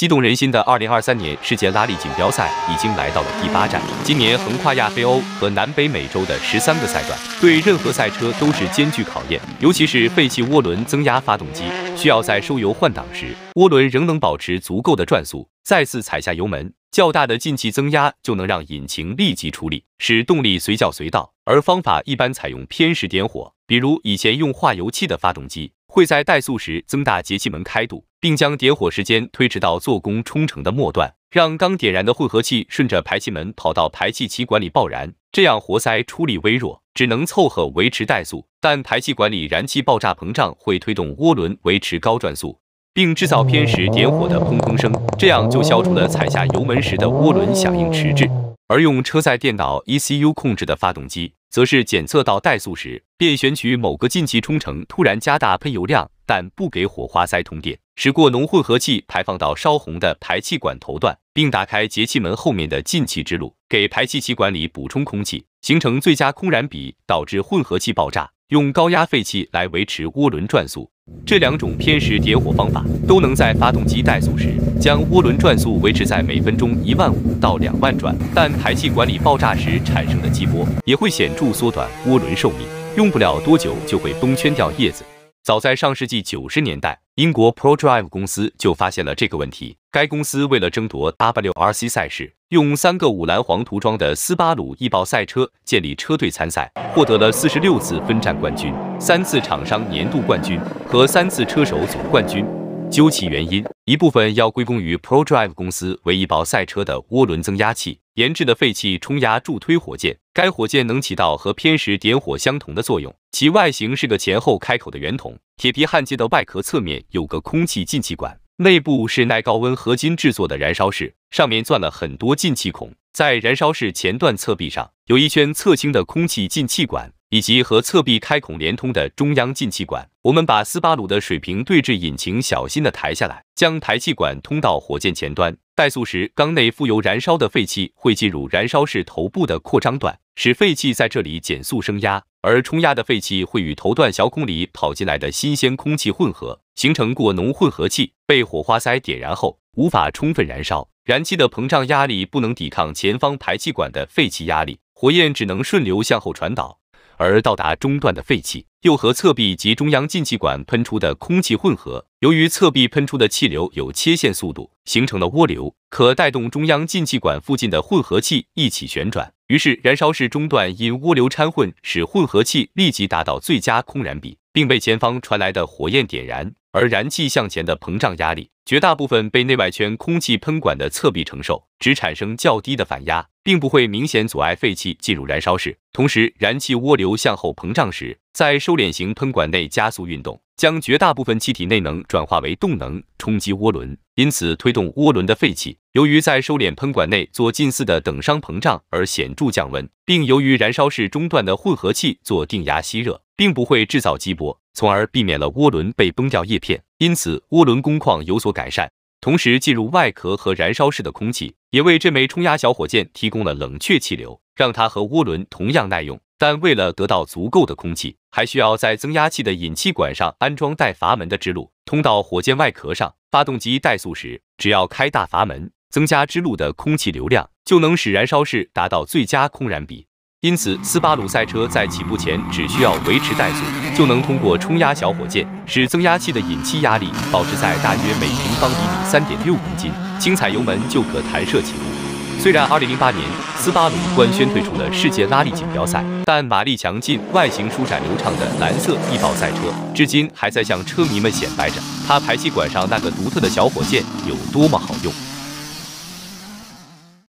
激动人心的二零二三年世界拉力锦标赛已经来到了第八站。今年横跨亚非欧和南北美洲的十三个赛段，对任何赛车都是艰巨考验。尤其是废弃涡轮增压发动机，需要在收油换挡时，涡轮仍能保持足够的转速；再次踩下油门，较大的进气增压就能让引擎立即出力，使动力随叫随到。而方法一般采用偏时点火，比如以前用化油器的发动机。会在怠速时增大节气门开度，并将点火时间推迟到做工冲程的末段，让刚点燃的混合气顺着排气门跑到排气歧管里爆燃。这样活塞出力微弱，只能凑合维持怠速，但排气管里燃气爆炸膨胀会推动涡轮维持高转速，并制造偏时点火的砰砰声，这样就消除了踩下油门时的涡轮响应迟滞。而用车载电脑 ECU 控制的发动机。则是检测到怠速时，便选取某个进气冲程突然加大喷油量，但不给火花塞通电，使过浓混合气排放到烧红的排气管头段，并打开节气门后面的进气支路，给排气歧管里补充空气，形成最佳空燃比，导致混合气爆炸，用高压废气来维持涡轮转速。这两种偏时点火方法都能在发动机怠速时将涡轮转速维持在每分钟一万五到两万转，但排气管理爆炸时产生的激波也会显著缩短涡轮寿命，用不了多久就会崩圈掉叶子。早在上世纪九十年代，英国 Prodrive 公司就发现了这个问题。该公司为了争夺 WRC 赛事，用三个五蓝黄涂装的斯巴鲁翼豹赛车建立车队参赛，获得了四十六次分站冠军、三次厂商年度冠军和三次车手总冠军。究其原因，一部分要归功于 Prodrive 公司为一包赛车的涡轮增压器研制的废气冲压助推火箭。该火箭能起到和偏时点火相同的作用，其外形是个前后开口的圆筒，铁皮焊接的外壳侧面有个空气进气管，内部是耐高温合金制作的燃烧室，上面钻了很多进气孔，在燃烧室前段侧壁上有一圈侧倾的空气进气管。以及和侧壁开孔连通的中央进气管，我们把斯巴鲁的水平对置引擎小心的抬下来，将排气管通到火箭前端。怠速时，缸内富油燃烧的废气会进入燃烧室头部的扩张段，使废气在这里减速升压，而冲压的废气会与头段小孔里跑进来的新鲜空气混合，形成过浓混合气，被火花塞点燃后无法充分燃烧，燃气的膨胀压力不能抵抗前方排气管的废气压力，火焰只能顺流向后传导。而到达中段的废气又和侧壁及中央进气管喷出的空气混合，由于侧壁喷出的气流有切线速度，形成了涡流，可带动中央进气管附近的混合气一起旋转。于是燃烧室中段因涡流掺混，使混合气立即达到最佳空燃比，并被前方传来的火焰点燃。而燃气向前的膨胀压力，绝大部分被内外圈空气喷管的侧壁承受，只产生较低的反压，并不会明显阻碍废气进入燃烧室。同时，燃气涡流向后膨胀时，在收敛型喷管内加速运动，将绝大部分气体内能转化为动能，冲击涡轮，因此推动涡轮的废气。由于在收敛喷管内做近似的等熵膨胀而显著降温，并由于燃烧室中段的混合气做定压吸热，并不会制造激波，从而避免了涡轮被崩掉叶片，因此涡轮工况有所改善。同时进入外壳和燃烧室的空气也为这枚冲压小火箭提供了冷却气流，让它和涡轮同样耐用。但为了得到足够的空气，还需要在增压器的引气管上安装带阀门的支路，通到火箭外壳上。发动机怠速时，只要开大阀门。增加支路的空气流量，就能使燃烧室达到最佳空燃比。因此，斯巴鲁赛车在起步前只需要维持怠速，就能通过冲压小火箭，使增压器的引气压力保持在大约每平方厘米三点六公斤。轻踩油门就可弹射起步。虽然二零零八年斯巴鲁官宣退出了世界拉力锦标赛，但马力强劲、外形舒展流畅的蓝色翼豹赛车，至今还在向车迷们显摆着它排气管上那个独特的小火箭有多么好用。